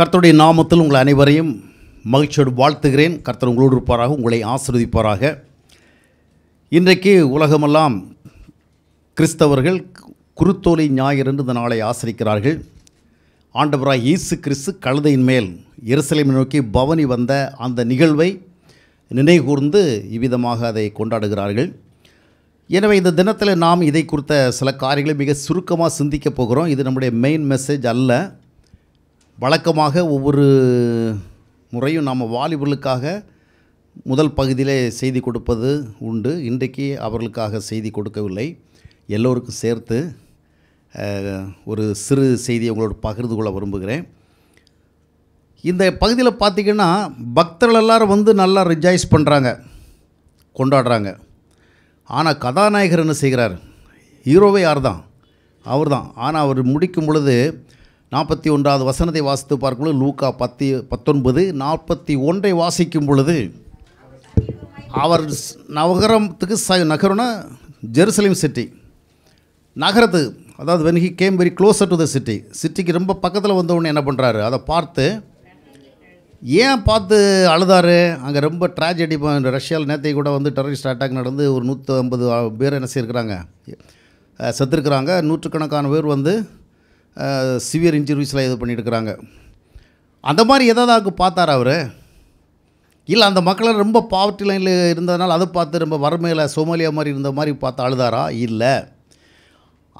கர்த்தருடைய நாமத்தில் உங்கள் அனைவரையும் மகிழ்ச்சியோடு வாழ்த்துகிறேன் கர்த்தர் உங்களோடு இருப்பாராக உங்களை ஆசிர்வதிப்பாராக இன்றைக்கு உலகமெல்லாம் கிறிஸ்தவர்கள் குருத்தோலை ஞாயிறு இந்த நாளை ஆசிரிக்கிறார்கள் ஆண்டவராய் இயேசு கிறிஸ்து கழுதையின் மேல் இருசலைமை நோக்கி பவனி வந்த அந்த நிகழ்வை நினைகூர்ந்து இவ்விதமாக அதை கொண்டாடுகிறார்கள் எனவே இந்த தினத்தில் நாம் இதை குறித்த சில காரியங்களை மிக சுருக்கமாக சிந்திக்கப் போகிறோம் இது நம்முடைய மெயின் மெசேஜ் அல்ல வழக்கமாக ஒவ்வொரு முறையும் நாம் வாலிபர்களுக்காக முதல் பகுதியிலே செய்தி கொடுப்பது உண்டு இன்றைக்கு அவர்களுக்காக செய்தி கொடுக்கவில்லை எல்லோருக்கும் சேர்த்து ஒரு சிறு செய்தியை உங்களோட பகிர்ந்து கொள்ள விரும்புகிறேன் இந்த பகுதியில் பார்த்திங்கன்னா பக்தர்கள் எல்லோரும் வந்து நல்லா ரிஜாய்ஸ் பண்ணுறாங்க கொண்டாடுறாங்க ஆனால் கதாநாயகர் என்ன செய்கிறார் ஹீரோவே யார் தான் அவர் தான் ஆனால் அவர் முடிக்கும் பொழுது நாற்பத்தி ஒன்றாவது வசனத்தை வாசித்து பார்க்கும்போது லூக்கா பத்து பத்தொன்பது நாற்பத்தி ஒன்றை வாசிக்கும் பொழுது அவர் நகரத்துக்கு ச நகரம்னா ஜெருசலேம் சிட்டி நகரத்து அதாவது when he came very closer to the city சிட்டிக்கு ரொம்ப பக்கத்தில் வந்தவுடனே என்ன பண்ணுறாரு அதை பார்த்து ஏன் பார்த்து அழுதார் அங்கே ரொம்ப ட்ராஜடி ரஷ்யாவில் நேற்றை கூட வந்து டெரரிஸ்ட் அட்டாக் நடந்து ஒரு நூற்றி ஐம்பது பேர் என்ன செய்யிருக்கிறாங்க செத்துருக்கிறாங்க நூற்றுக்கணக்கான பேர் வந்து சிவியர் இன்ஜுரிஸ்லாம் இது பண்ணியிருக்கிறாங்க அந்த மாதிரி எதாவது அவருக்கு பார்த்தார் அவர் இல்லை அந்த மக்களை ரொம்ப பாவர்ட்டி லைனில் இருந்ததுனால அதை பார்த்து ரொம்ப வறுமையில் சோமாலியா மாதிரி இருந்த மாதிரி பார்த்து அழுதாரா இல்லை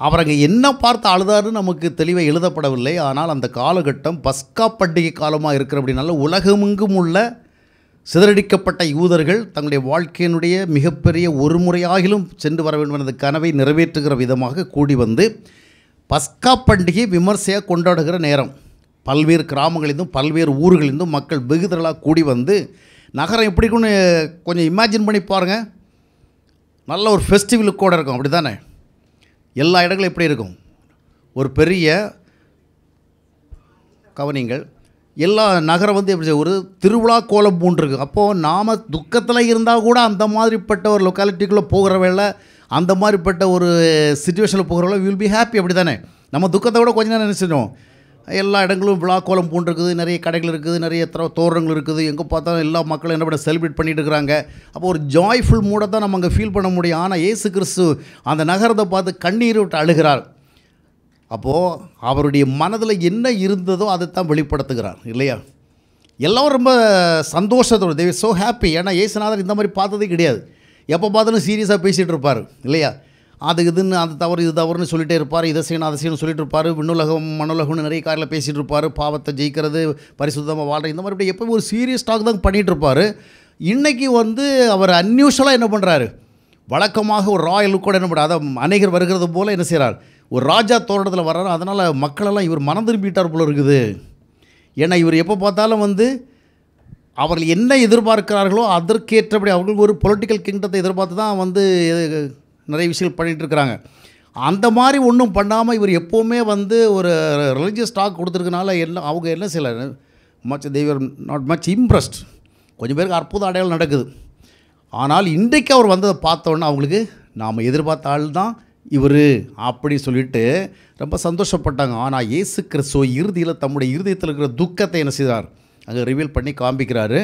அவரங்க என்ன பார்த்து அழுதாருன்னு நமக்கு தெளிவாக எழுதப்படவில்லை ஆனால் அந்த காலகட்டம் பஸ்கா பண்டிகை காலமாக இருக்கிற அப்படின்னால உலகமெங்கும் உள்ள சிதறடிக்கப்பட்ட யூதர்கள் தங்களுடைய வாழ்க்கையினுடைய மிகப்பெரிய ஒரு முறையாகிலும் சென்று வர வேண்டும் என்ற கனவை நிறைவேற்றுகிற விதமாக கூடி வந்து பஸ்கா பண்டிகை விமர்சையாக கொண்டாடுகிற நேரம் பல்வேறு கிராமங்களிலிருந்தும் பல்வேறு ஊர்களிலிருந்தும் மக்கள் வெகு திரளாக கூடி வந்து நகரம் எப்படி கொஞ்சம் இமேஜின் பண்ணி பாருங்கள் நல்ல ஒரு ஃபெஸ்டிவலுக்கு கூட இருக்கும் அப்படி தானே எல்லா இடங்களும் எப்படி இருக்கும் ஒரு பெரிய கவனிங்கள் எல்லா நகரம் வந்து எப்படி ஒரு திருவிழா கோலம் பூண்டிருக்கு அப்போது நாம் துக்கத்தில் இருந்தால் கூட அந்த மாதிரிப்பட்ட ஒரு லொக்காலிட்டிக்குள்ளே போகிற வேலை அந்த மாதிரிப்பட்ட ஒரு சுச்சுவேஷனில் போகிறவங்கள வில் பி ஹாப்பி அப்படி தானே நம்ம துக்கத்தை விட கொஞ்ச நேரம் நினச்சிடும் எல்லா இடங்களும் விழா கோலம் பூண்டுருக்குது நிறைய கடைகள் இருக்குது நிறைய தர தோரணங்கள் இருக்குது எங்கே பார்த்தாலும் எல்லா மக்களும் என்ன பண்ண செலிப்ரேட் பண்ணிட்டு இருக்கிறாங்க அப்போ ஒரு ஜாய்ஃபுல் மூடை தான் நம்ம அங்கே ஃபீல் பண்ண முடியும் ஆனால் ஏசு கிறிஸ்து அந்த நகரத்தை பார்த்து கண்ணீர் விட்டு அழுகிறார் அப்போது அவருடைய மனதில் என்ன இருந்ததோ அதை தான் வெளிப்படுத்துகிறார் இல்லையா எல்லோரும் ரொம்ப சந்தோஷத்தோடு தேவி ஸோ ஹாப்பி ஏன்னா ஏசுநாதர் இந்த மாதிரி பார்த்ததே கிடையாது எப்போ பார்த்தாலும் சீரியஸாக பேசிகிட்டு இருப்பார் இல்லையா அது இதுன்னு அது தவறு இது தவறுன்னு சொல்லிகிட்டே இருப்பார் இதை செய்யணும் அதை செய்யணும் சொல்லிட்டு இருப்பார் விண்ணுலகம் மனுலகம்னு நிறைய காரில் பேசிகிட்டு இருப்பார் பாவத்தை ஜெயிக்கிறது பரிசுத்தமாக வாழ்கிற இந்த மாதிரி இப்படி எப்போவும் ஒரு சீரியஸ் டாக் தான் பண்ணிகிட்டு இருப்பார் இன்றைக்கி வந்து அவர் அந்நியூஷலாக என்ன பண்ணுறாரு வழக்கமாக ஒரு ராயல் கூட என்ன பண்ணுறாரு அதை அநேகர் வருகிறது போல் என்ன செய்கிறார் ஒரு ராஜா தோட்டத்தில் வர்றாரு அதனால் மக்களெல்லாம் இவர் மனம் திரும்பிட்டார் போல் இருக்குது ஏன்னா இவர் எப்போ பார்த்தாலும் வந்து அவர்கள் என்ன எதிர்பார்க்கிறார்களோ அதற்கேற்றபடி அவர்கள் ஒரு பொலிட்டிக்கல் கிங்டத்தை எதிர்பார்த்து தான் வந்து நிறைய விஷயங்கள் பண்ணிகிட்டு இருக்கிறாங்க அந்த மாதிரி ஒன்றும் பண்ணாமல் இவர் எப்போவுமே வந்து ஒரு ரிலீஜியஸ் ஸ்டாக் கொடுத்துருக்கனால எல்லாம் அவங்க எல்லாம் சில much they were not much impressed கொஞ்சம் பேருக்கு அற்புத அடையாளம் நடக்குது ஆனால் இன்றைக்கு அவர் வந்ததை பார்த்தோன்னே அவங்களுக்கு நாம் எதிர்பார்த்த ஆள் தான் இவர் அப்படி சொல்லிட்டு ரொம்ப சந்தோஷப்பட்டாங்க ஆனால் இயேசு கிறிஸ்துவ இறுதியில் தம்முடைய இருதயத்தில் இருக்கிற துக்கத்தை என்ன செய்தார் அங்கே ரிவீல் பண்ணி காமிக்கிறாரு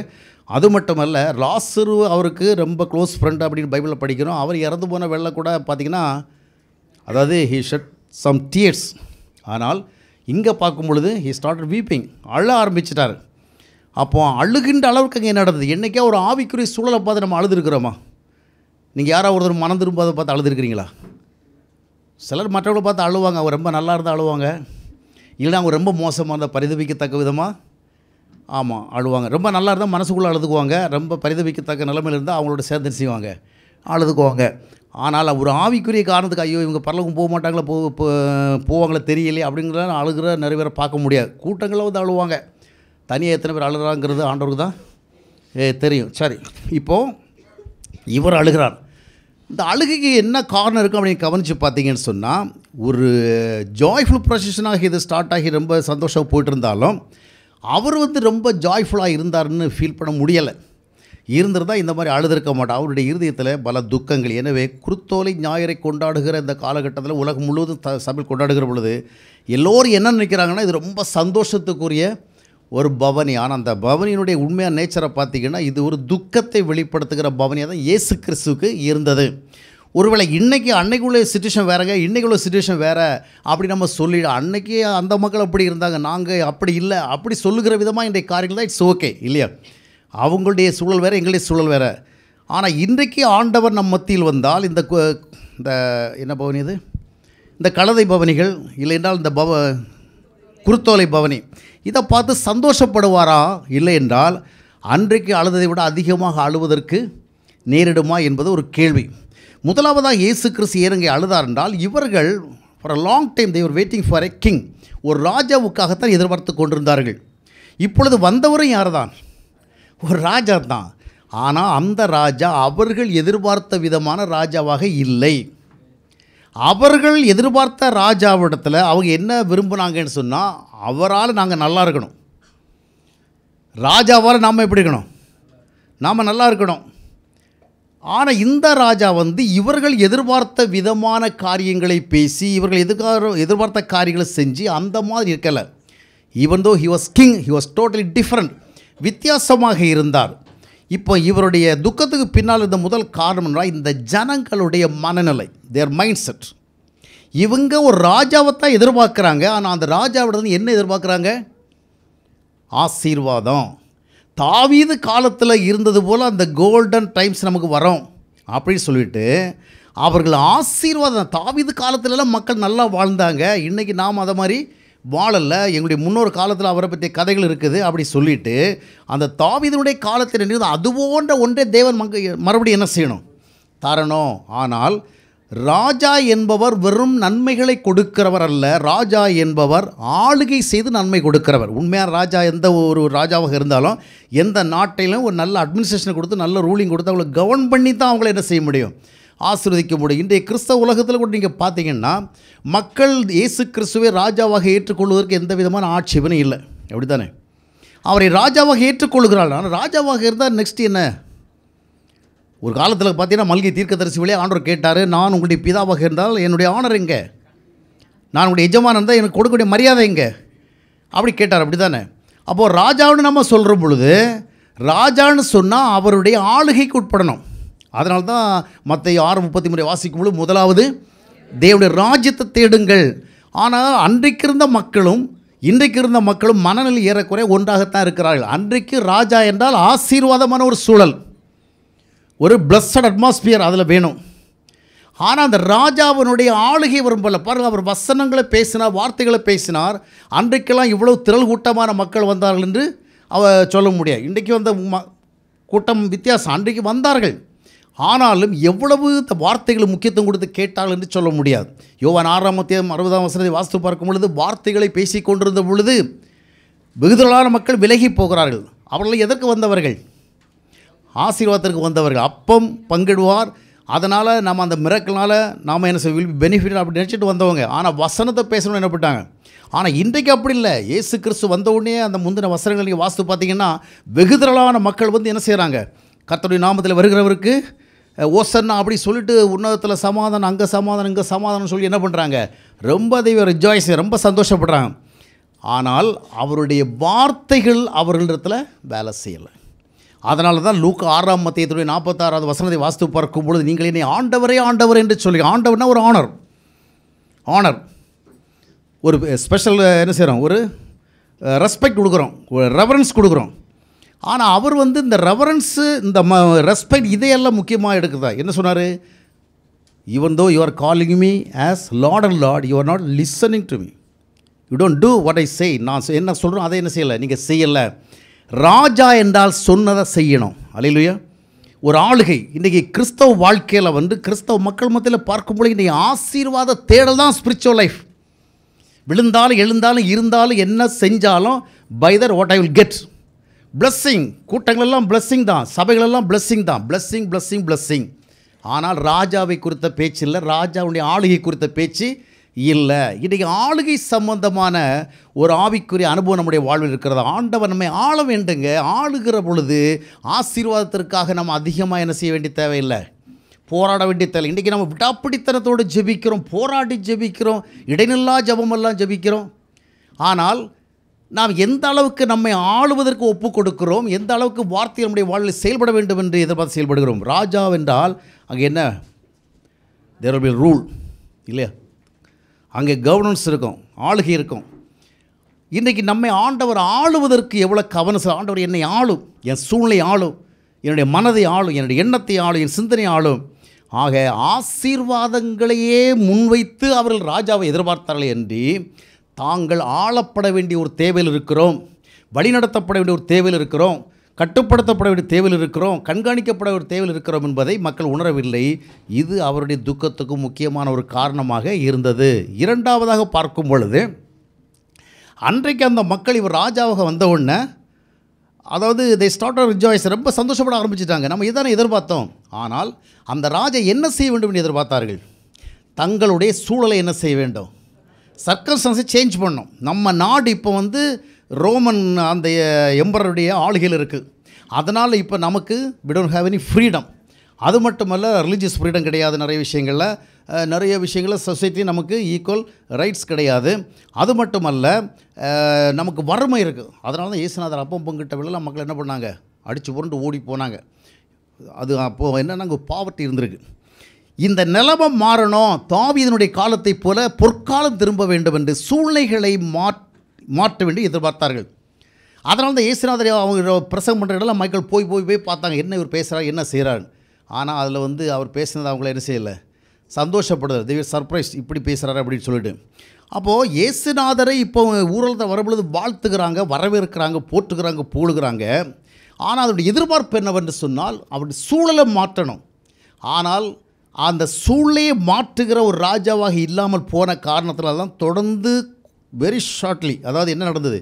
அது மட்டுமல்ல லாசரு அவருக்கு ரொம்ப க்ளோஸ் ஃப்ரெண்ட் அப்படின்னு பைபிளில் படிக்கிறோம் அவர் இறந்து போன வெள்ளை கூட பார்த்திங்கன்னா அதாவது ஹீ ஷட் சம் தியர்ஸ் ஆனால் இங்கே பார்க்கும் பொழுது ஹீ ஸ்டார்ட் வீப்பிங் அழ ஆரம்பிச்சிட்டார் அப்போ அழுகின்ற அளவுக்கு அங்கே நடந்தது என்றைக்கே ஒரு ஆவிக்குரிய சூழலை பார்த்து நம்ம அழுதுருக்குறோமா நீங்கள் யாரோ ஒருத்தர் மனம் அதை பார்த்து அழுதுருக்குறீங்களா சிலர் மற்றவர்களை பார்த்து அழுவாங்க அவங்க ரொம்ப நல்லா இருந்தால் அழுவாங்க இல்லைனா அவங்க ரொம்ப மோசமாக இருந்தால் பரிதவிக்கத்தக்க விதமாக ஆமாம் அழுவாங்க ரொம்ப நல்லா இருந்தால் மனசுக்குள்ளே அழுதுக்குவாங்க ரொம்ப பரிதவிக்கத்தக்க நிலமையில் இருந்தால் அவங்களோட சேர்ந்து செய்வாங்க அழுதுக்குவாங்க ஆனால் ஒரு ஆவிக்குரிய காரணத்துக்கு ஐயோ இவங்க பரலகம் போக மாட்டாங்களா போ போவாங்களா தெரியலையே அப்படிங்கிற அழுகிற நிறைய பேரை பார்க்க முடியாது கூட்டங்களில் வந்து அழுவாங்க தனியாக எத்தனை பேர் அழுகிறாங்கிறது ஆண்டவருக்கு தான் ஏ தெரியும் சரி இப்போது இவர் அழுகிறார் இந்த அழுகைக்கு என்ன காரணம் இருக்கும் அப்படின்னு கவனித்து பார்த்தீங்கன்னு சொன்னால் ஒரு ஜாய்ஃபுல் ப்ரொசஷனாகி இது ஸ்டார்ட் ஆகி ரொம்ப சந்தோஷமாக போயிட்டு இருந்தாலும் அவர் வந்து ரொம்ப ஜாய்ஃபுல்லாக இருந்தார்னு ஃபீல் பண்ண முடியலை இருந்திருந்தால் இந்த மாதிரி அழுதிருக்க மாட்டோம் அவருடைய இருதயத்தில் பல துக்கங்கள் எனவே குருத்தோலை ஞாயிறை கொண்டாடுகிற இந்த காலகட்டத்தில் உலகம் முழுவதும் த சபையில் கொண்டாடுகிற பொழுது எல்லோரும் என்ன நினைக்கிறாங்கன்னா இது ரொம்ப சந்தோஷத்துக்குரிய ஒரு பவனி ஆனால் அந்த பவனியினுடைய உண்மையான நேச்சரை பார்த்திங்கன்னா இது ஒரு துக்கத்தை வெளிப்படுத்துகிற பவனியாக தான் இயேசு கிறிஸ்துக்கு இருந்தது ஒருவேளை இன்றைக்கி அன்னைக்குள்ள சுச்சுவேஷன் வேறுங்க இன்றைக்குள்ள சுச்சுவேஷன் வேறு அப்படி நம்ம சொல்லி அன்றைக்கி அந்த மக்கள் அப்படி இருந்தாங்க நாங்கள் அப்படி இல்லை அப்படி சொல்லுகிற விதமாக இன்றைக்கு காரியங்கள் தான் இட்ஸ் ஓகே இல்லையா அவங்களுடைய சூழல் வேறு எங்களுடைய சூழல் வேறு ஆனால் இன்றைக்கு ஆண்டவர் நம் மத்தியில் வந்தால் இந்த இந்த என்ன பவனி இது இந்த கலதை பவனிகள் இல்லை என்றால் இந்த பவ குருத்தோலை பவனி இதை பார்த்து சந்தோஷப்படுவாரா இல்லை என்றால் அன்றைக்கு அழுததை விட அதிகமாக அழுவதற்கு நேரிடுமா என்பது ஒரு கேள்வி முதலாவதாக இயேசு கிறிஸ்து இறங்கி அழுதார் என்றால் இவர்கள் for a long time they were waiting for a king ஒரு ராஜாவுக்காகத்தான் எதிர்பார்த்து கொண்டிருந்தார்கள் இப்பொழுது வந்தவரும் யார் தான் ஒரு ராஜா தான் ஆனால் அந்த ராஜா அவர்கள் எதிர்பார்த்த விதமான ராஜாவாக இல்லை அவர்கள் எதிர்பார்த்த ராஜாவிடத்தில் அவங்க என்ன விரும்புனாங்கன்னு சொன்னால் அவரால் நாங்கள் நல்லா இருக்கணும் ராஜாவால் நாம் எப்படி இருக்கணும் நாம் நல்லா இருக்கணும் ஆனால் இந்த ராஜா வந்து இவர்கள் எதிர்பார்த்த விதமான காரியங்களை பேசி இவர்கள் எதிர்பார எதிர்பார்த்த காரியங்களை செஞ்சு அந்த மாதிரி இருக்கலை even though he was king he was totally different வித்தியாசமாக இருந்தார் இப்போ இவருடைய துக்கத்துக்கு பின்னால் இருந்த முதல் காரணம்னா இந்த ஜனங்களுடைய மனநிலை தேர் மைண்ட் செட் இவங்க ஒரு ராஜாவை தான் எதிர்பார்க்குறாங்க ஆனால் அந்த ராஜாவிடருந்து என்ன எதிர்பார்க்குறாங்க ஆசீர்வாதம் தாவீது காலத்தில் இருந்தது போல் அந்த கோல்டன் டைம்ஸ் நமக்கு வரும் அப்படின்னு சொல்லிட்டு அவர்கள் ஆசீர்வாதம் தாவீது காலத்துலலாம் மக்கள் நல்லா வாழ்ந்தாங்க இன்றைக்கி நாம் அதை மாதிரி வாழலை எங்களுடைய முன்னோர் காலத்தில் அவரை பற்றிய கதைகள் இருக்குது அப்படி சொல்லிவிட்டு அந்த தாவிதனுடைய காலத்தில் நின்று அதுபோன்ற ஒன்றே தேவன் மங்க மறுபடியும் என்ன செய்யணும் தரணும் ஆனால் ராஜா என்பவர் வெறும் நன்மைகளை கொடுக்கிறவர் அல்ல ராஜா என்பவர் ஆளுகை செய்து நன்மை கொடுக்கிறவர் உண்மையாக ராஜா எந்த ஒரு ராஜாவாக இருந்தாலும் எந்த நாட்டிலும் ஒரு நல்ல அட்மினிஸ்ட்ரேஷனை கொடுத்து நல்ல ரூலிங் கொடுத்து அவங்களை கவர்ன் பண்ணி தான் அவங்கள என்ன செய்ய முடியும் ஆசிர்வதிக்க முடியும் இன்றைய கிறிஸ்தவ உலகத்தில் கூட நீங்கள் பார்த்தீங்கன்னா மக்கள் இயேசு கிறிஸ்துவை ராஜாவாக ஏற்றுக்கொள்வதற்கு எந்த விதமான ஆட்சேபனும் இல்லை அப்படி தானே அவரை ராஜாவாக ஏற்றுக்கொள்கிறாள் ஆனால் ராஜாவாக இருந்தால் நெக்ஸ்ட் என்ன ஒரு காலத்தில் பார்த்தீங்கன்னா மல்கி தீர்க்கதரிசி வழியாக ஆண்டவர் கேட்டார் நான் உங்களுடைய பிதாவாக இருந்தால் என்னுடைய ஆனர் எங்கே நான் உங்களுடைய எஜமானம் இருந்தால் எனக்கு கொடுக்கக்கூடிய மரியாதை எங்கே அப்படி கேட்டார் அப்படி தானே அப்போது ராஜாவுன்னு நம்ம சொல்கிற பொழுது ராஜான்னு சொன்னால் அவருடைய ஆளுகைக்கு உட்படணும் அதனால தான் மற்ற ஆறு முப்பத்தி முறை வாசிக்கும் பொழுது முதலாவது தேவடைய ராஜ்யத்தை தேடுங்கள் ஆனால் அன்றைக்கு இருந்த மக்களும் இன்றைக்கு இருந்த மக்களும் மனநிலை ஏறக்குறைய ஒன்றாகத்தான் இருக்கிறார்கள் அன்றைக்கு ராஜா என்றால் ஆசீர்வாதமான ஒரு சூழல் ஒரு பிளஸ்ஸட் அட்மாஸ்பியர் அதில் வேணும் ஆனால் அந்த ராஜாவினுடைய ஆளுகை வரும்போல பாருங்கள் அவர் வசனங்களை பேசினார் வார்த்தைகளை பேசினார் அன்றைக்கெல்லாம் இவ்வளோ திரள் கூட்டமான மக்கள் வந்தார்கள் என்று அவர் சொல்ல முடியாது இன்றைக்கு வந்த கூட்டம் வித்தியாசம் அன்றைக்கு வந்தார்கள் ஆனாலும் எவ்வளவு இந்த வார்த்தைகளை முக்கியத்துவம் கொடுத்து கேட்டார்கள் என்று சொல்ல முடியாது யோவான் ஆறாம் தேதி அறுபதாம் வசனத்தை வாஸ்து பார்க்கும் பொழுது வார்த்தைகளை பேசி கொண்டிருந்த பொழுது வெகுதலான மக்கள் விலகி போகிறார்கள் அவர்கள் எதற்கு வந்தவர்கள் ஆசீர்வாதத்திற்கு வந்தவர்கள் அப்பம் பங்கிடுவார் அதனால் நம்ம அந்த மிரக்கினால் நாம் என்ன வில் பெனிஃபிட் அப்படின்னு நினச்சிட்டு வந்தவங்க ஆனால் வசனத்தை பேசணும்னு என்ன பண்ணிட்டாங்க ஆனால் இன்றைக்கு அப்படி இல்லை ஏசு கிறிஸ்து வந்த உடனே அந்த முந்தின வசனங்கள் நீங்கள் வாஸ்து பார்த்தீங்கன்னா வெகு திரளான மக்கள் வந்து என்ன செய்கிறாங்க கர்த்தருடைய நாமத்தில் வருகிறவருக்கு ஓசன்னா அப்படி சொல்லிட்டு உன்னதத்தில் சமாதானம் அங்கே சமாதானம் இங்கே சமாதானம் சொல்லி என்ன பண்ணுறாங்க ரொம்ப தெய்வ ரிஜாய்ஸ் ரொம்ப சந்தோஷப்படுறாங்க ஆனால் அவருடைய வார்த்தைகள் அவர்களிடத்தில் வேலை செய்யலை அதனால தான் லூக்கு ஆறாம் மத்தியத்துடைய நாற்பத்தாறாவது வசனத்தை வாஸ்து பார்க்கும் பொழுது நீங்கள் என்னை ஆண்டவரே ஆண்டவர் என்று சொல்லி ஆண்டவர்னா ஒரு ஆனர் ஆனர் ஒரு ஸ்பெஷல் என்ன செய்கிறோம் ஒரு ரெஸ்பெக்ட் கொடுக்குறோம் ஒரு ரெவரன்ஸ் கொடுக்குறோம் ஆனால் அவர் வந்து இந்த ரெவரன்ஸு இந்த ம ரெஸ்பெக்ட் இதையெல்லாம் முக்கியமாக எடுக்குதா என்ன சொன்னார் even though you are calling me as lord and lord you are not listening to me you don't do what I say நான் என்ன சொல்கிறோம் அதை என்ன செய்யலை நீங்கள் செய்யலை ராஜா என்றால் சொன்னதை செய்யணும் அலையிலுயா ஒரு ஆளுகை இன்றைக்கி கிறிஸ்தவ வாழ்க்கையில் வந்து கிறிஸ்தவ மக்கள் மத்தியில் பார்க்கும்போது இன்றைக்கி ஆசீர்வாத தேடல் தான் ஸ்பிரிச்சுவல் லைஃப் விழுந்தாலும் எழுந்தாலும் இருந்தாலும் என்ன செஞ்சாலும் by that what I will get blessing கூட்டங்களெல்லாம் பிளஸ்ஸிங் தான் சபைகளெல்லாம் பிளஸ்ஸிங் தான் பிளஸ்ஸிங் பிளஸ்ஸிங் பிளஸ்ஸிங் ஆனால் ராஜாவை குறித்த பேச்சு இல்லை ராஜாவுடைய ஆளுகை குறித்த பேச்சு இல்லை இன்றைக்கி ஆளுகை சம்பந்தமான ஒரு ஆவிக்குரிய அனுபவம் நம்முடைய வாழ்வில் இருக்கிறது ஆண்டவர் நம்மை ஆள வேண்டுங்க ஆளுகிற பொழுது ஆசீர்வாதத்திற்காக நம்ம அதிகமாக என்ன செய்ய வேண்டிய தேவையில்லை போராட வேண்டிய தேவை இன்றைக்கி நம்ம விடாப்பிடித்தனத்தோடு ஜெபிக்கிறோம் போராடி ஜெபிக்கிறோம் இடைநில்லா ஜபமெல்லாம் ஜெபிக்கிறோம் ஆனால் நாம் எந்த அளவுக்கு நம்மை ஆளுவதற்கு ஒப்பு கொடுக்கிறோம் எந்த அளவுக்கு வார்த்தை நம்முடைய வாழ்வில் செயல்பட வேண்டும் என்று எதிர்பார்த்து செயல்படுகிறோம் ராஜாவென்றால் அங்கே என்ன தேர் பி ரூல் இல்லையா அங்கே கவர்னன்ஸ் இருக்கும் ஆளுகை இருக்கும் இன்றைக்கி நம்மை ஆண்டவர் ஆளுவதற்கு எவ்வளோ கவனம் ஆண்டவர் என்னை ஆளும் என் சூழ்நிலை ஆளும் என்னுடைய மனதை ஆளும் என்னுடைய எண்ணத்தை ஆளும் என் சிந்தனை ஆளும் ஆக ஆசீர்வாதங்களையே முன்வைத்து அவர்கள் ராஜாவை எதிர்பார்த்தார்கள் என்று தாங்கள் ஆளப்பட வேண்டிய ஒரு தேவையில் இருக்கிறோம் வழிநடத்தப்பட வேண்டிய ஒரு தேவையில் இருக்கிறோம் கட்டுப்படுத்தப்பட வேண்டிய தேவையில் இருக்கிறோம் கண்காணிக்கப்பட வேண்டிய தேவையில் இருக்கிறோம் என்பதை மக்கள் உணரவில்லை இது அவருடைய துக்கத்துக்கு முக்கியமான ஒரு காரணமாக இருந்தது இரண்டாவதாக பார்க்கும் பொழுது அன்றைக்கு அந்த மக்கள் இவர் ராஜாவாக வந்தவுடனே அதாவது அதாவது தே ஆஃப் ரிஜாய்ஸ் ரொம்ப சந்தோஷப்பட ஆரம்பிச்சிட்டாங்க நம்ம இதான எதிர்பார்த்தோம் ஆனால் அந்த ராஜா என்ன செய்ய வேண்டும் என்று எதிர்பார்த்தார்கள் தங்களுடைய சூழலை என்ன செய்ய வேண்டும் சர்க்கம்ஸ்டன்ஸை சேஞ்ச் பண்ணும் நம்ம நாடு இப்போ வந்து ரோமன் அந்த எம்பரருடைய ஆளுகையில் இருக்குது அதனால் இப்போ நமக்கு we don't have any freedom அது மட்டுமல்ல ரிலீஜியஸ் ஃப்ரீடம் கிடையாது நிறைய விஷயங்களில் நிறைய விஷயங்களில் சொசைட்டி நமக்கு ஈக்குவல் ரைட்ஸ் கிடையாது அது மட்டுமல்ல நமக்கு வறுமை இருக்குது அதனால தான் ஏசுநாதர் அப்பம் பொங்கிட்ட விழலாம் மக்கள் என்ன பண்ணாங்க அடித்து புரண்டு ஓடி போனாங்க அது அப்போது என்னென்னா அங்கே பாவர்ட்டி இருந்திருக்கு இந்த நிலமம் மாறணும் தாவிதனுடைய காலத்தைப் போல பொற்காலம் திரும்ப வேண்டும் என்று சூழ்நிலைகளை மாற்ற மாற்ற வேண்டி எதிர்பார்த்தார்கள் அதனால் தான் இயேசுநாதர் அவங்க பிரசங்கம் பண்ணுற இடம்லாம் மக்கள் போய் போய் போய் பார்த்தாங்க என்ன இவர் பேசுகிறார் என்ன செய்கிறாரு ஆனால் அதில் வந்து அவர் பேசினது அவங்கள என்ன செய்யலை சந்தோஷப்படுறது திவ்ய சர்ப்ரைஸ் இப்படி பேசுகிறாரு அப்படின்னு சொல்லிட்டு அப்போது இயேசுநாதரை இப்போ ஊரில் வரும்பொழுது வாழ்த்துக்கிறாங்க வரவேற்கிறாங்க போட்டுக்கிறாங்க போடுகிறாங்க ஆனால் அதனுடைய எதிர்பார்ப்பு என்னவென்று சொன்னால் அவருடைய சூழலை மாற்றணும் ஆனால் அந்த சூழலையே மாற்றுகிற ஒரு ராஜாவாக இல்லாமல் போன காரணத்தினால தான் தொடர்ந்து வெரி ஷார்ட்லி அதாவது என்ன நடந்தது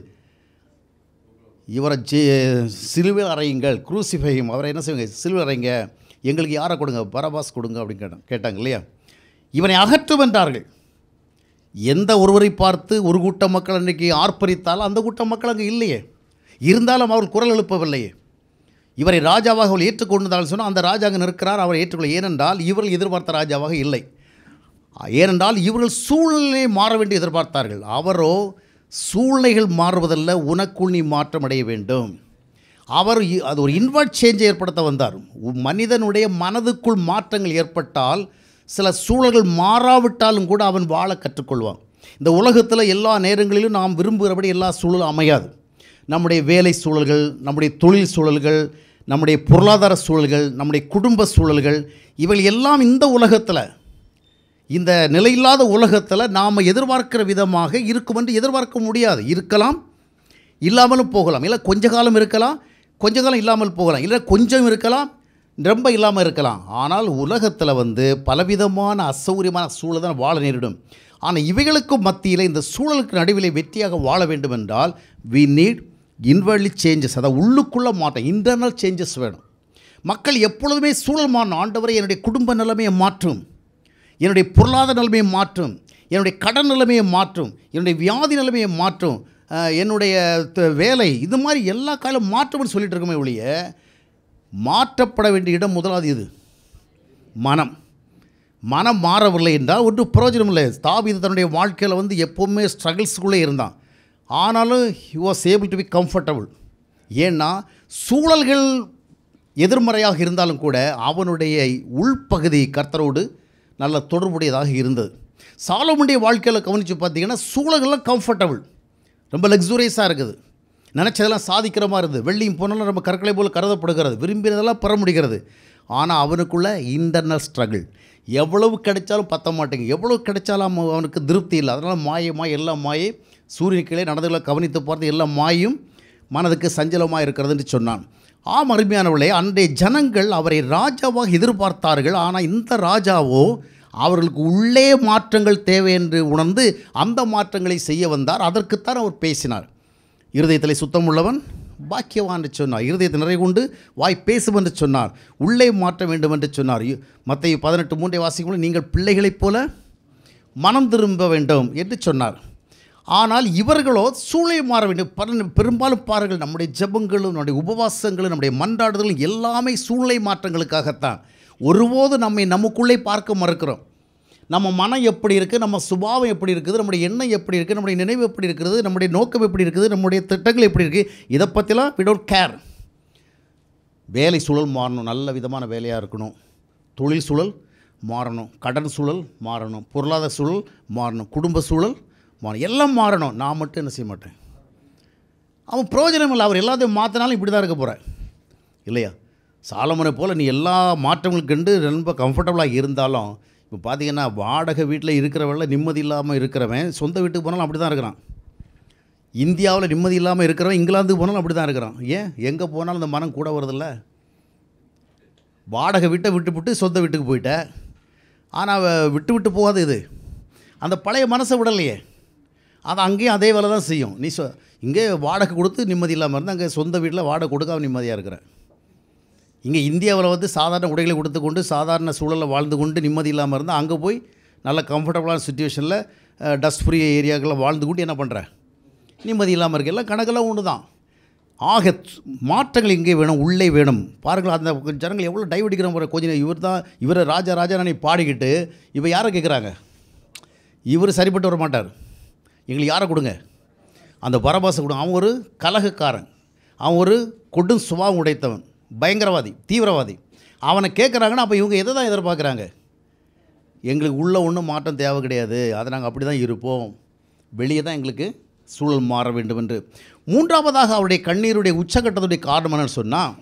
இவரை ஜி சிலுவை அறையுங்கள் குரூசிஃபையும் அவரை என்ன செய்வாங்க சிலுவை அறையுங்க எங்களுக்கு யாரை கொடுங்க பரபாஸ் கொடுங்க அப்படின்னு கேட்டாங்க இல்லையா இவனை அகற்றும் என்றார்கள் எந்த ஒருவரை பார்த்து ஒரு கூட்ட மக்கள் அன்றைக்கி ஆர்ப்பரித்தாலும் அந்த கூட்ட மக்கள் அங்கே இல்லையே இருந்தாலும் அவர் குரல் எழுப்பவில்லையே இவரை ராஜாவாக அவள் ஏற்றுக்கொண்டிருந்தாலும் சொன்னால் அந்த ராஜா அங்கே நிற்கிறார் அவரை ஏற்றுக்கொள்ள ஏனென்றால் இவர்கள் எதிர்பார்த்த ராஜாவாக இல்லை ஏனென்றால் இவர்கள் சூழ்நிலையை மாற வேண்டும் எதிர்பார்த்தார்கள் அவரோ சூழ்நிலைகள் மாறுவதல்ல உனக்குள் நீ மாற்றம் அடைய வேண்டும் அவர் அது ஒரு இன்வெர்ட் சேஞ்சை ஏற்படுத்த வந்தார் மனிதனுடைய மனதுக்குள் மாற்றங்கள் ஏற்பட்டால் சில சூழல்கள் மாறாவிட்டாலும் கூட அவன் வாழ கற்றுக்கொள்வான் இந்த உலகத்தில் எல்லா நேரங்களிலும் நாம் விரும்புகிறபடி எல்லா சூழலும் அமையாது நம்முடைய வேலை சூழல்கள் நம்முடைய தொழில் சூழல்கள் நம்முடைய பொருளாதார சூழல்கள் நம்முடைய குடும்ப சூழல்கள் இவை எல்லாம் இந்த உலகத்தில் இந்த நிலையில்லாத உலகத்தில் நாம் எதிர்பார்க்கிற விதமாக இருக்கும் என்று எதிர்பார்க்க முடியாது இருக்கலாம் இல்லாமலும் போகலாம் இல்லை கொஞ்ச காலம் இருக்கலாம் கொஞ்ச காலம் இல்லாமல் போகலாம் இல்லை கொஞ்சம் இருக்கலாம் ரொம்ப இல்லாமல் இருக்கலாம் ஆனால் உலகத்தில் வந்து பலவிதமான அசௌகரியமான சூழல் தான் வாழ நேரிடும் ஆனால் இவைகளுக்கும் மத்தியில் இந்த சூழலுக்கு நடுவில் வெற்றியாக வாழ வேண்டும் என்றால் வி நீட் இன்வெர்லி சேஞ்சஸ் அதை உள்ளுக்குள்ளே மாற்றம் இன்டர்னல் சேஞ்சஸ் வேணும் மக்கள் எப்பொழுதுமே சூழல் மாறணும் ஆண்டவரை என்னுடைய குடும்ப நிலைமையை மாற்றும் என்னுடைய பொருளாதார நிலைமையை மாற்றும் என்னுடைய கடன் நிலைமையை மாற்றும் என்னுடைய வியாதி நிலைமையை மாற்றும் என்னுடைய வேலை இது மாதிரி எல்லா காலம் மாற்றம்னு சொல்லிட்டு இருக்கமே ஒழிய மாற்றப்பட வேண்டிய இடம் முதலாவது இது மனம் மனம் மாறவில்லை என்றால் ஒன்றும் பிரயோஜனம் இல்லை ஸ்தாபித தன்னுடைய வாழ்க்கையில் வந்து எப்போவுமே ஸ்ட்ரகிள்ஸுக்குள்ளே இருந்தான் ஆனாலும் he was able to be comfortable ஏன்னா சூழல்கள் எதிர்மறையாக இருந்தாலும் கூட அவனுடைய உள்பகுதி கர்த்தரோடு நல்ல தொடர்புடையதாக இருந்தது சாலமுடைய வாழ்க்கையில் கவனித்து பார்த்திங்கன்னா சூழலெல்லாம் கம்ஃபர்டபுள் ரொம்ப லக்ஸூரியஸாக இருக்குது நினச்சதெல்லாம் சாதிக்கிற மாதிரி இருந்தது வெள்ளியும் போனாலும் நம்ம கற்களை போல் கருதப்படுகிறது விரும்பினதெல்லாம் பெற முடிகிறது ஆனால் அவனுக்குள்ளே இன்டர்னல் ஸ்ட்ரகிள் எவ்வளவு கிடைச்சாலும் பத்த மாட்டேங்குது எவ்வளவு கிடைச்சாலும் அவனுக்கு திருப்தி இல்லை அதனால் மாய மாய எல்லாம் மாயை சூரியன் கீழே நடந்துகளை கவனித்து பார்த்து எல்லா மாயும் மனதுக்கு சஞ்சலமாக இருக்கிறதுன்னு சொன்னான் ஆம் அருமையானவர்களே அன்றைய ஜனங்கள் அவரை ராஜாவாக எதிர்பார்த்தார்கள் ஆனால் இந்த ராஜாவோ அவர்களுக்கு உள்ளே மாற்றங்கள் தேவை என்று உணர்ந்து அந்த மாற்றங்களை செய்ய வந்தார் அதற்குத்தான் அவர் பேசினார் இருதயத்தில் சுத்தம் உள்ளவன் பாக்கியவான் என்று சொன்னார் இருதயத்தை நிறை கொண்டு வாய் பேசும் என்று சொன்னார் உள்ளே மாற்ற வேண்டும் என்று சொன்னார் மற்ற பதினெட்டு மூன்றை வாசிக்கும் நீங்கள் பிள்ளைகளைப் போல மனம் திரும்ப வேண்டும் என்று சொன்னார் ஆனால் இவர்களோ சூழலை மாற வேண்டும் பெரும்பாலும் பாருங்கள் நம்முடைய ஜபங்களும் நம்முடைய உபவாசங்களும் நம்முடைய மன்றாடுதலும் எல்லாமே சூழ்நிலை மாற்றங்களுக்காகத்தான் ஒருபோது நம்மை நமக்குள்ளே பார்க்க மறுக்கிறோம் நம்ம மனம் எப்படி இருக்குது நம்ம சுபாவம் எப்படி இருக்குது நம்முடைய எண்ணம் எப்படி இருக்குது நம்முடைய நினைவு எப்படி இருக்கிறது நம்முடைய நோக்கம் எப்படி இருக்குது நம்முடைய திட்டங்கள் எப்படி இருக்குது இதை பற்றிலாம் வி டோன்ட் கேர் வேலை சூழல் மாறணும் நல்ல விதமான வேலையாக இருக்கணும் தொழில் சூழல் மாறணும் கடன் சூழல் மாறணும் பொருளாதார சூழல் மாறணும் குடும்ப சூழல் மாறணும் எல்லாம் மாறணும் நான் மட்டும் என்ன செய்ய மாட்டேன் அவன் பிரயோஜனம் இல்லை அவர் எல்லாத்தையும் மாற்றினாலும் இப்படி தான் இருக்க போகிறேன் இல்லையா சாலமுறை போல் நீ எல்லா கண்டு ரொம்ப கம்ஃபர்டபுளாக இருந்தாலும் இப்போ பார்த்தீங்கன்னா வாடகை வீட்டில் இருக்கிறவங்கள நிம்மதி இல்லாமல் இருக்கிறவன் சொந்த வீட்டுக்கு போனாலும் அப்படி தான் இருக்கிறான் இந்தியாவில் நிம்மதி இல்லாமல் இருக்கிறவன் இங்கிலாந்துக்கு போனாலும் அப்படி தான் இருக்கிறான் ஏன் எங்கே போனாலும் அந்த மனம் கூட வருதில்ல வாடகை வீட்டை விட்டுவிட்டு சொந்த வீட்டுக்கு போயிட்டேன் ஆனால் விட்டு விட்டு போகாது இது அந்த பழைய மனசை விடலையே அது அங்கேயும் அதே வேலை தான் செய்யும் நீ சொ இங்கே வாடகை கொடுத்து நிம்மதி இல்லாமல் இருந்தால் அங்கே சொந்த வீட்டில் வாடகை கொடுக்காம நிம்மதியாக இருக்கிறேன் இங்கே இந்தியாவில் வந்து சாதாரண உடைகளை கொடுத்து கொண்டு சாதாரண சூழலில் வாழ்ந்து கொண்டு நிம்மதி இல்லாமல் இருந்தால் அங்கே போய் நல்ல கம்ஃபர்டபுளான சுச்சுவேஷனில் டஸ்ட் ஃப்ரீ ஏரியாக்களில் வாழ்ந்து கொண்டு என்ன பண்ணுறேன் நிம்மதி இல்லாமல் இருக்க எல்லாம் கணக்கெல்லாம் ஒன்று தான் ஆக மாற்றங்கள் இங்கே வேணும் உள்ளே வேணும் பாருங்கள் அந்த ஜனங்கள் எவ்வளோ டைவ் முறை கொஞ்சம் இவர் தான் இவரை ராஜா ராஜா நானே பாடிக்கிட்டு இவ யாரை கேட்குறாங்க இவர் சரிப்பட்டு வர மாட்டார் எங்களுக்கு யாரை கொடுங்க அந்த பரபாசை கொடுங்க அவன் ஒரு கலகக்காரன் அவன் ஒரு கொடும் சுபாவம் உடைத்தவன் பயங்கரவாதி தீவிரவாதி அவனை கேட்குறாங்கன்னா அப்போ இவங்க எதை தான் எதிர்பார்க்குறாங்க எங்களுக்கு உள்ளே ஒன்றும் மாற்றம் தேவை கிடையாது அதை நாங்கள் அப்படி தான் இருப்போம் வெளியே தான் எங்களுக்கு சூழல் மாற வேண்டும் என்று மூன்றாவதாக அவருடைய கண்ணீருடைய உச்சகட்டத்துடைய காரணம் என்னன்னு சொன்னால்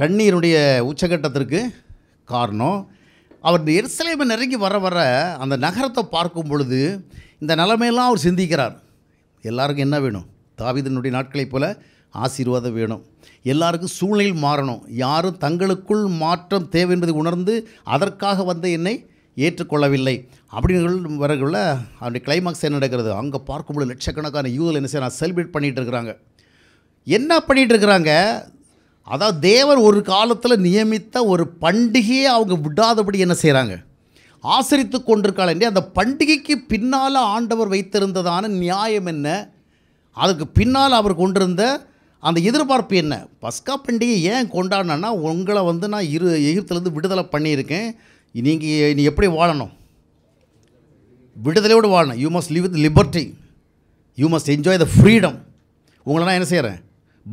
கண்ணீருடைய உச்சகட்டத்திற்கு காரணம் அவர் இந்த எருசலேமை நெருங்கி வர வர அந்த நகரத்தை பார்க்கும் பொழுது இந்த நிலைமையெல்லாம் அவர் சிந்திக்கிறார் எல்லாருக்கும் என்ன வேணும் தாவிதனுடைய நாட்களைப் போல் ஆசீர்வாதம் வேணும் எல்லாருக்கும் சூழ்நிலை மாறணும் யாரும் தங்களுக்குள் மாற்றம் தேவை என்பதை உணர்ந்து அதற்காக வந்த என்னை ஏற்றுக்கொள்ளவில்லை அப்படின்னு வரக்குள்ள அவருடைய கிளைமாக்ஸ் என்ன நடக்கிறது அங்கே பார்க்கும்போது லட்சக்கணக்கான யூதில் என்ன செய்ய செலிப்ரேட் பண்ணிகிட்டு இருக்கிறாங்க என்ன பண்ணிகிட்டு இருக்கிறாங்க அதாவது தேவர் ஒரு காலத்தில் நியமித்த ஒரு பண்டிகையை அவங்க விடாதபடி என்ன செய்கிறாங்க ஆசரித்து கொண்டிருக்காள் என்றே அந்த பண்டிகைக்கு பின்னால் ஆண்டவர் வைத்திருந்ததான நியாயம் என்ன அதுக்கு பின்னால் அவர் கொண்டிருந்த அந்த எதிர்பார்ப்பு என்ன பஸ்கா பண்டிகை ஏன் கொண்டாடினா உங்களை வந்து நான் இரு எகிப்துலேருந்து விடுதலை பண்ணியிருக்கேன் நீங்கள் நீ எப்படி வாழணும் விடுதலையோடு வாழணும் you must live with liberty you must enjoy the freedom உங்களை நான் என்ன செய்கிறேன்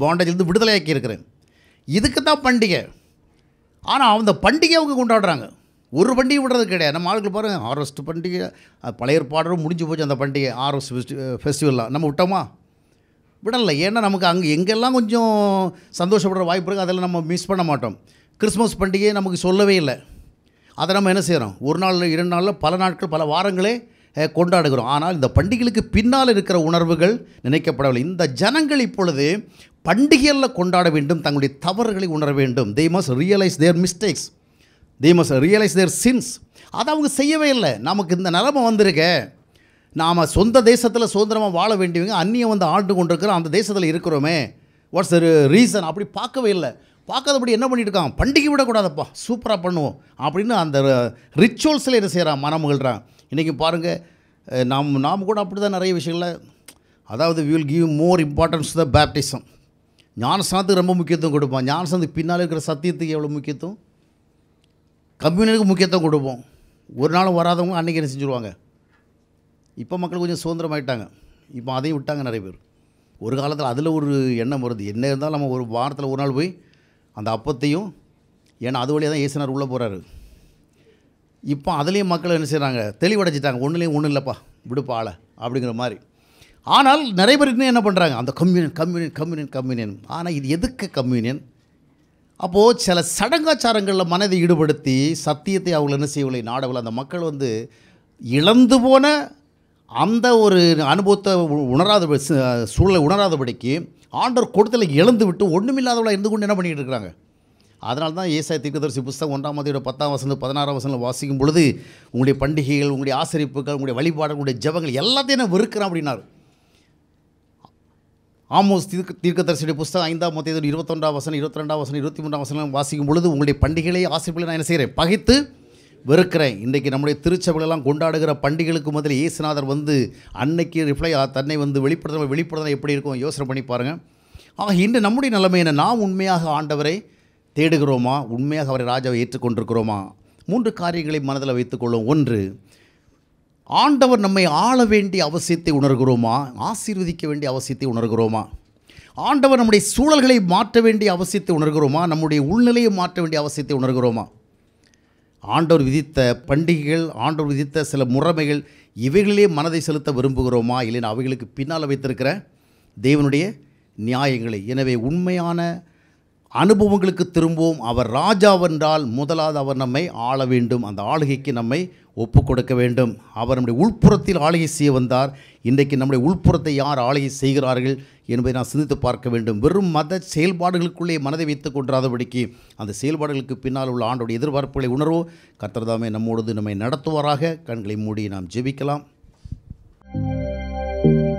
பாண்டேஜ்லேருந்து விடுதலையாக்கி இருக்கிறேன் இதுக்கு தான் பண்டிகை ஆனால் அந்த பண்டிகை அவங்க கொண்டாடுறாங்க ஒரு பண்டிகை விடுறது கிடையாது நம்ம ஆளுக்கு பாருங்கள் ஆர்வஸ்ட் பண்டிகை பழைய பாடலும் முடிஞ்சு போச்சு அந்த பண்டிகை ஆர்வஸ்ட் ஃபெஸ்டி ஃபெஸ்டிவல்லாம் நம்ம விட்டோமா விடலை ஏன்னா நமக்கு அங்கே எங்கெல்லாம் கொஞ்சம் சந்தோஷப்படுற வாய்ப்பு இருக்குது அதெல்லாம் நம்ம மிஸ் பண்ண மாட்டோம் கிறிஸ்மஸ் பண்டிகையை நமக்கு சொல்லவே இல்லை அதை நம்ம என்ன செய்கிறோம் ஒரு நாள் இரண்டு நாளில் பல நாட்கள் பல வாரங்களே கொண்டாடுகிறோம் ஆனால் இந்த பண்டிகைகளுக்கு பின்னால் இருக்கிற உணர்வுகள் நினைக்கப்படவில்லை இந்த ஜனங்கள் இப்பொழுது பண்டிகையில் கொண்டாட வேண்டும் தங்களுடைய தவறுகளை உணர வேண்டும் தே மஸ் ரியலைஸ் தேர் மிஸ்டேக்ஸ் தே மஸ் ரியலைஸ் தேர் சின்ஸ் அதை அவங்க செய்யவே இல்லை நமக்கு இந்த நிலமை வந்திருக்க நாம் சொந்த தேசத்தில் சுதந்திரமாக வாழ வேண்டியவங்க அந்நியம் வந்து ஆண்டு கொண்டிருக்கிறோம் அந்த தேசத்தில் இருக்கிறோமே வாட்ஸ் ரீசன் அப்படி பார்க்கவே இல்லை பார்க்காதபடி என்ன பண்ணிட்டு இருக்காங்க பண்டிகை விடக்கூடாதப்பா சூப்பராக பண்ணுவோம் அப்படின்னு அந்த ரிச்சுவல்ஸில் என்ன செய்கிறான் மனமுகழ்கிறான் இன்றைக்கி பாருங்கள் நாம் நாம் கூட அப்படி தான் நிறைய விஷயங்கள அதாவது we will give more importance the baptism ஞானசனத்துக்கு ரொம்ப முக்கியத்துவம் கொடுப்போம் ஞானசனத்துக்கு பின்னால் இருக்கிற சத்தியத்துக்கு எவ்வளோ முக்கியத்துவம் கம்யூனுக்கு முக்கியத்துவம் கொடுப்போம் ஒரு நாளும் வராதவங்க அன்றைக்கி என்ன செஞ்சுருவாங்க இப்போ மக்கள் கொஞ்சம் சுதந்திரமாயிட்டாங்க இப்போ அதையும் விட்டாங்க நிறைய பேர் ஒரு காலத்தில் அதில் ஒரு எண்ணம் வருது என்ன இருந்தாலும் நம்ம ஒரு வாரத்தில் ஒரு நாள் போய் அந்த அப்பத்தையும் ஏன்னா அது வழியாக தான் ஏசினார் உள்ளே போகிறாரு இப்போ அதுலேயும் மக்கள் என்ன செய்கிறாங்க தெளிவடைச்சிட்டாங்க ஒன்றுலேயும் ஒன்றும் இல்லைப்பா விடுப்பா ஆளை அப்படிங்கிற மாதிரி ஆனால் நிறைய பேர் இன்னும் என்ன பண்ணுறாங்க அந்த கம்யூனியன் கம்யூனியன் கம்யூனியன் கம்யூனியன் ஆனால் இது எதுக்கு கம்யூனியன் அப்போது சில சடங்காச்சாரங்களில் மனதை ஈடுபடுத்தி சத்தியத்தை அவங்கள என்ன செய்யவில்லை நாடவில்லை அந்த மக்கள் வந்து இழந்து போன அந்த ஒரு அனுபவத்தை உணராத சூழலை உணராதபடிக்கு ஆண்டோர் கொடுத்தல இழந்து விட்டு ஒன்றுமில்லாதவளாக இருந்து கொண்டு என்ன பண்ணிகிட்டு இருக்கிறாங்க அதனால தான் ஏசாய் தீர்க்கதரிசி புஸ்தகம் ஒன்றாம் மதியோட பத்தாம் வசந்து பதினாறாம் வசனில் வாசிக்கும் பொழுது உங்களுடைய பண்டிகைகள் உங்களுடைய ஆசிரிப்புகள் உங்களுடைய வழிபாடு உங்களுடைய ஜபங்கள் எல்லாத்தையும் நான் வெறுக்கிறேன் அப்படின்னாரு ஆமோஸ் தீர்க்க தீர்க்கதரிசியுடைய புஸ்தகம் ஐந்தாம் மத்தியதன் இருபத்தொன்றாம் வசனம் இருபத்தி ரெண்டாம் வசனம் இருபத்தி மூன்றாம் வசனம் வாசிக்கும் பொழுது உங்களுடைய பண்டிகைகளை ஆசிரியர்களை நான் என்ன செய்கிறேன் பகைத்து வெறுக்கிறேன் இன்றைக்கு நம்முடைய திருச்சபைகளெல்லாம் கொண்டாடுகிற பண்டிகைகளுக்கு முதல் இயேசுநாதர் வந்து அன்னைக்கு ரிப்ளை தன்னை வந்து வெளிப்படுத்த வெளிப்படுத்த எப்படி இருக்கும் யோசனை பண்ணி பாருங்கள் ஆக இன்று நம்முடைய நிலைமை என்ன நான் உண்மையாக ஆண்டவரை தேடுகிறோமா உண்மையாக அவரை ராஜாவை ஏற்றுக்கொண்டிருக்கிறோமா மூன்று காரியங்களை மனதில் வைத்துக்கொள்ளும் ஒன்று ஆண்டவர் நம்மை ஆள வேண்டிய அவசியத்தை உணர்கிறோமா ஆசீர்வதிக்க வேண்டிய அவசியத்தை உணர்கிறோமா ஆண்டவர் நம்முடைய சூழல்களை மாற்ற வேண்டிய அவசியத்தை உணர்கிறோமா நம்முடைய உள்நிலையை மாற்ற வேண்டிய அவசியத்தை உணர்கிறோமா ஆண்டவர் விதித்த பண்டிகைகள் ஆண்டவர் விதித்த சில முறைமைகள் இவைகளிலே மனதை செலுத்த விரும்புகிறோமா இல்லைன்னா அவைகளுக்கு பின்னால் வைத்திருக்கிற தேவனுடைய நியாயங்களை எனவே உண்மையான அனுபவங்களுக்கு திரும்பவும் அவர் ராஜாவென்றால் முதலாவது அவர் நம்மை ஆள வேண்டும் அந்த ஆளுகைக்கு நம்மை ஒப்பு கொடுக்க வேண்டும் அவர் நம்முடைய உள்புறத்தில் ஆளுகை செய்ய வந்தார் இன்றைக்கு நம்முடைய உள்புறத்தை யார் ஆளுகை செய்கிறார்கள் என்பதை நான் சிந்தித்து பார்க்க வேண்டும் வெறும் மத செயல்பாடுகளுக்குள்ளே மனதை வைத்துக் கொண்டாதபடிக்கு அந்த செயல்பாடுகளுக்கு பின்னால் உள்ள ஆண்டோடைய எதிர்பார்ப்புகளை உணர்வோ கர்த்தர்தாமே நம்மோடு நம்மை நடத்துவாராக கண்களை மூடி நாம் ஜெபிக்கலாம் thank you